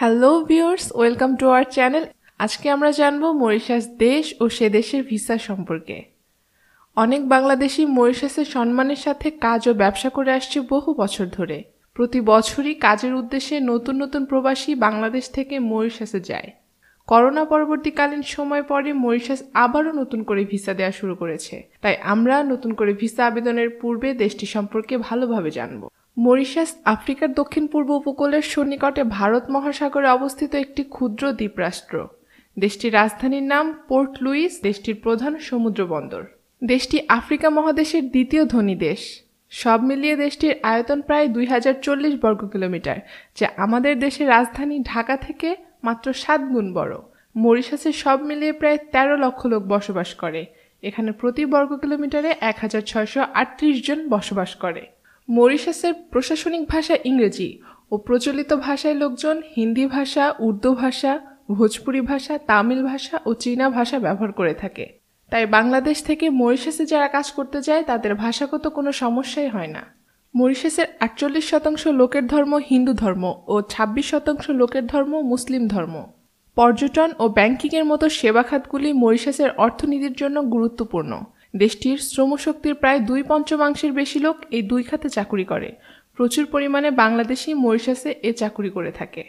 hello viewers welcome to our channel আজকে আমরা জানব মরিশাস দেশ ও সে দেশের ভিসা সম্পর্কে অনেক বাংলাদেশি মরিশাসের সম্মানের সাথে কাজ ও ব্যবসা করে আসছে বহু বছর ধরে প্রতি বছরই কাজের উদ্দেশ্যে নতুন নতুন প্রবাসী বাংলাদেশ থেকে মরিশাসে যায় করোনা পরবর্তীকালীন সময় পরে মরিশাস আবারও নতুন করে ভিসা দেওয়া শুরু করেছে তাই আমরা নতুন করে ভিসা আবেদনের পূর্বে দেশটি সম্পর্কে ভালোভাবে জানবো মরিশাস আফ্রিকার দক্ষিণ পূর্ব উপকূলের সন্নিকটে ভারত মহাসাগরে অবস্থিত একটি ক্ষুদ্র দ্বীপরাষ্ট্র দেশটির রাজধানীর নাম পোর্ট লুইস দেশটির প্রধান সমুদ্র বন্দর দেশটি আফ্রিকা মহাদেশের দ্বিতীয় ধনী দেশ সব মিলিয়ে দেশটির আয়তন প্রায় দুই হাজার চল্লিশ বর্গ কিলোমিটার যা আমাদের দেশের রাজধানী ঢাকা থেকে মাত্র সাত গুণ বড় মরিশাসে সব মিলিয়ে প্রায় ১৩ লক্ষ লোক বসবাস করে এখানে প্রতি বর্গ কিলোমিটারে এক হাজার আটত্রিশ জন বসবাস করে মরিশাসের প্রশাসনিক ভাষা ইংরেজি ও প্রচলিত ভাষায় লোকজন হিন্দি ভাষা উর্দু ভাষা ভোজপুরি ভাষা তামিল ভাষা ও চীনা ভাষা ব্যবহার করে থাকে তাই বাংলাদেশ থেকে মরিশাসে যারা কাজ করতে যায় তাদের ভাষাগত কোনো সমস্যাই হয় না মরিশাসের আটচল্লিশ শতাংশ লোকের ধর্ম হিন্দু ধর্ম ও ২৬ শতাংশ লোকের ধর্ম মুসলিম ধর্ম পর্যটন ও ব্যাংকিংয়ের মতো সেবা খাতগুলি মরিশাসের অর্থনীতির জন্য গুরুত্বপূর্ণ দেশটির শ্রমশক্তির প্রায় দুই পঞ্চমাংশের বেশি লোক এই দুই খাতে চাকুরি করে প্রচুর পরিমাণে বাংলাদেশি মরিশাসে এ চাকুরি করে থাকে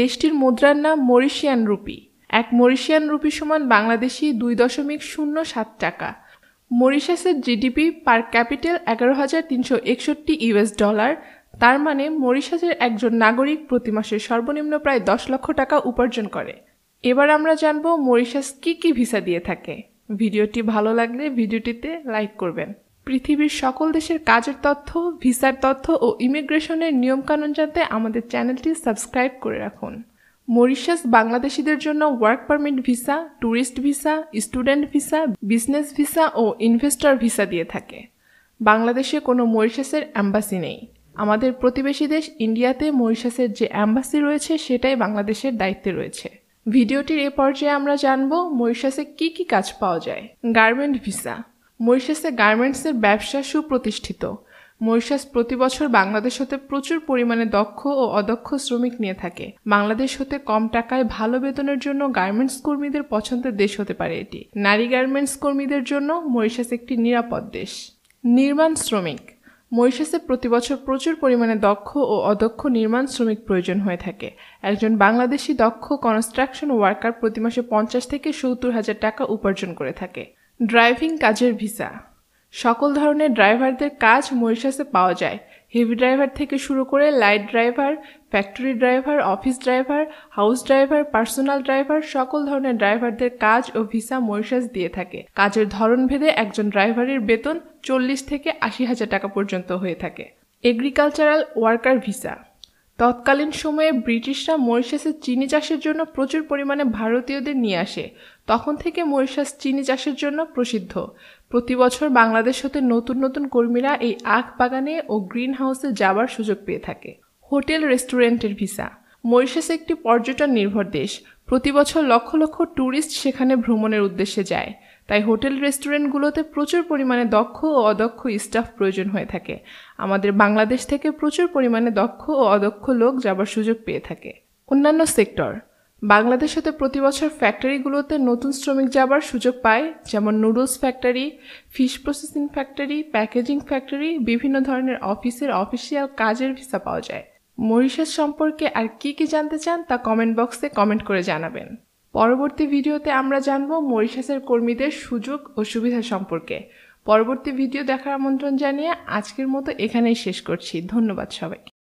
দেশটির মুদ্রার নাম মরিশিয়ান রুপি এক মরিশিয়ান রুপি সমান বাংলাদেশি দুই দশমিক শূন্য সাত টাকা মরিশাসের জিডিপি পার ক্যাপিটাল এগারো হাজার তিনশো একষট্টি ইউএস ডলার তার মানে মরিশাসের একজন নাগরিক প্রতি মাসে সর্বনিম্ন প্রায় দশ লক্ষ টাকা উপার্জন করে এবার আমরা জানব মরিশাস কি কি ভিসা দিয়ে থাকে ভিডিওটি ভালো লাগলে ভিডিওটিতে লাইক করবেন পৃথিবীর সকল দেশের কাজের তথ্য ভিসার তথ্য ও ইমিগ্রেশনের নিয়মকানুন জানতে আমাদের চ্যানেলটি সাবস্ক্রাইব করে রাখুন মরিশাস বাংলাদেশিদের জন্য work permit visa tourist visa student visa business visa ও ইনভেস্টর ভিসা দিয়ে থাকে বাংলাদেশে কোনো মরিশাসের অ্যাম্বাসি নেই আমাদের প্রতিবেশী দেশ ইন্ডিয়াতে মরিশাসের যে অ্যাম্বাসি রয়েছে সেটাই বাংলাদেশের দায়িত্বে রয়েছে ভিডিওটির এ পর্যায়ে আমরা জানব মরিশাসে কি কি কাজ পাওয়া যায় গার্মেন্ট ভিসা মরিশাসে গার্মেন্টসের ব্যবসা সুপ্রতিষ্ঠিত মরিশাস প্রতি বছর বাংলাদেশ হতে প্রচুর পরিমাণে দক্ষ ও অদক্ষ শ্রমিক নিয়ে থাকে বাংলাদেশ হতে কম টাকায় ভালো বেতনের জন্য গার্মেন্টস কর্মীদের পছন্দের দেশ হতে পারে এটি নারী গার্মেন্টস কর্মীদের জন্য মরিশাস একটি নিরাপদ দেশ নির্মাণ শ্রমিক মরিশাসে প্রতিবছর প্রচুর পরিমাণে দক্ষ ও অদক্ষ নির্মাণ শ্রমিক প্রয়োজন হয়ে থাকে একজন বাংলাদেশি দক্ষ কনস্ট্রাকশন ওয়ার্কার প্রতি মাসে পঞ্চাশ থেকে সত্তর হাজার টাকা উপার্জন করে থাকে ড্রাইভিং কাজের ভিসা সকল ধরনের ড্রাইভারদের কাজ মরিশাসে পাওয়া যায় হেভি ড্রাইভার থেকে শুরু করে light driver factory driver office driver house driver personal driver সকল ধরনের ড্রাইভারদের কাজ ও ভিসা মরিশাস দিয়ে থাকে কাজের ধরন ভেদে একজন ড্রাইভারের বেতন চল্লিশ থেকে আশি হাজার টাকা পর্যন্ত হয়ে থাকে এগ্রিকালচারাল ওয়ার্কার ভিসা তৎকালীন সময়ে ব্রিটিশরা মরিশাসে চিনি চাষের জন্য প্রচুর পরিমাণে ভারতীয়দের নিয়ে আসে তখন থেকে মরিশাস চিনি চাষের জন্য প্রসিদ্ধ প্রতি বছর বাংলাদেশ হতে নতুন নতুন কর্মীরা এই আখ বাগানে ও গ্রিন হাউসে যাবার সুযোগ পেয়ে থাকে হোটেল রেস্টুরেন্টের ভিসা মরিশাস একটি পর্যটন নির্ভর দেশ প্রতি বছর লক্ষ লক্ষ ট্যুরিস্ট সেখানে ভ্রমণের উদ্দেশ্যে যায় তাই হোটেল রেস্টুরেন্টগুলোতে প্রচুর পরিমাণে দক্ষ ও অদক্ষ স্টাফ প্রয়োজন হয়ে থাকে আমাদের বাংলাদেশ থেকে প্রচুর পরিমাণে দক্ষ ও অদক্ষ লোক যাবার সুযোগ পেয়ে থাকে অন্যান্য সেক্টর হতে প্রতি বছর ফ্যাক্টরিগুলোতে নতুন শ্রমিক যাবার সুযোগ পায় যেমন noodles factory fish processing factory packaging factory বিভিন্ন ধরনের অফিসের অফিসিয়াল কাজের ভিসা পাওয়া যায় মরিশাস সম্পর্কে আর কি কি জানতে চান তা কমেন্ট বক্সে কমেন্ট করে জানাবেন পরবর্তী ভিডিওতে আমরা জানব মরিশাসের কর্মীদের সুযোগ ও সুবিধা সম্পর্কে পরবর্তী ভিডিও দেখার আমন্ত্রণ জানিয়ে আজকের মতো এখানেই শেষ করছি ধন্যবাদ সবাইকে